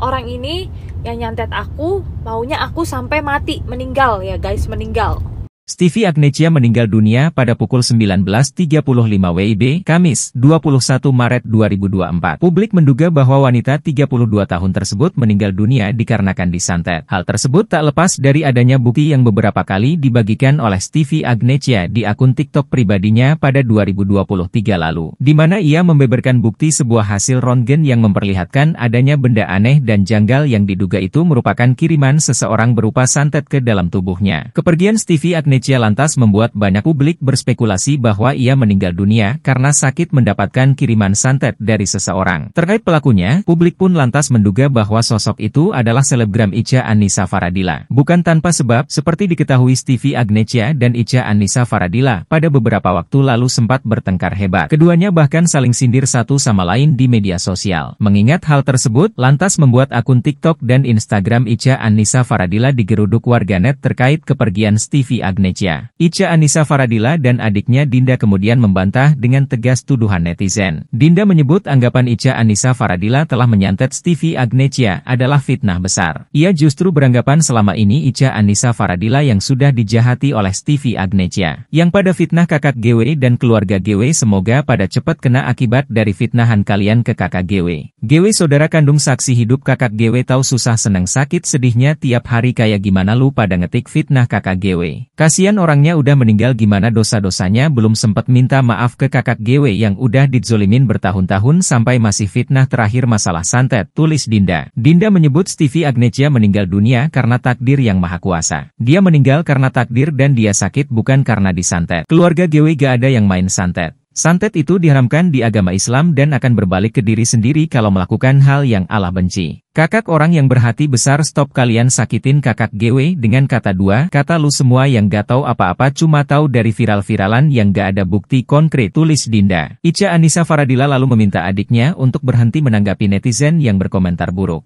orang ini yang nyantet aku maunya aku sampai mati meninggal ya guys meninggal Stevie Agnesia meninggal dunia pada pukul 19.35 WIB, Kamis, 21 Maret 2024. Publik menduga bahwa wanita 32 tahun tersebut meninggal dunia dikarenakan disantet. Hal tersebut tak lepas dari adanya bukti yang beberapa kali dibagikan oleh Stevie Agnesia di akun TikTok pribadinya pada 2023 lalu, di mana ia membeberkan bukti sebuah hasil rontgen yang memperlihatkan adanya benda aneh dan janggal yang diduga itu merupakan kiriman seseorang berupa santet ke dalam tubuhnya. Kepergian Stevie Agnesia Venecia lantas membuat banyak publik berspekulasi bahwa ia meninggal dunia karena sakit mendapatkan kiriman santet dari seseorang. Terkait pelakunya, publik pun lantas menduga bahwa sosok itu adalah selebgram Ica Anissa Faradila. Bukan tanpa sebab, seperti diketahui Stevie Agnesia dan Ica Anissa Faradila pada beberapa waktu lalu sempat bertengkar hebat. Keduanya bahkan saling sindir satu sama lain di media sosial. Mengingat hal tersebut, lantas membuat akun TikTok dan Instagram Ica Anissa Faradila digeruduk warganet terkait kepergian Stevie Agnecia. Indonesia. Ica Anissa Faradila dan adiknya Dinda kemudian membantah dengan tegas tuduhan netizen. Dinda menyebut anggapan Ica Anissa Faradila telah menyantet Stevie Agnecia adalah fitnah besar. Ia justru beranggapan selama ini Ica Anissa Faradila yang sudah dijahati oleh Stevie Agnecia. Yang pada fitnah kakak GW dan keluarga GW semoga pada cepat kena akibat dari fitnahan kalian ke kakak GW. GW saudara kandung saksi hidup kakak GW tahu susah senang sakit sedihnya tiap hari kayak gimana lu pada ngetik fitnah kakak GW. Kas Kasian orangnya udah meninggal gimana dosa-dosanya belum sempat minta maaf ke kakak GW yang udah dizolimin bertahun-tahun sampai masih fitnah terakhir masalah santet, tulis Dinda. Dinda menyebut Stevie Agnesia meninggal dunia karena takdir yang maha kuasa. Dia meninggal karena takdir dan dia sakit bukan karena disantet. Keluarga GW gak ada yang main santet. Santet itu diharamkan di agama Islam dan akan berbalik ke diri sendiri kalau melakukan hal yang Allah benci. Kakak orang yang berhati besar stop kalian sakitin kakak GW dengan kata dua, kata lu semua yang gak tahu apa-apa cuma tahu dari viral-viralan yang gak ada bukti konkret tulis Dinda. Ica Anissa Faradila lalu meminta adiknya untuk berhenti menanggapi netizen yang berkomentar buruk.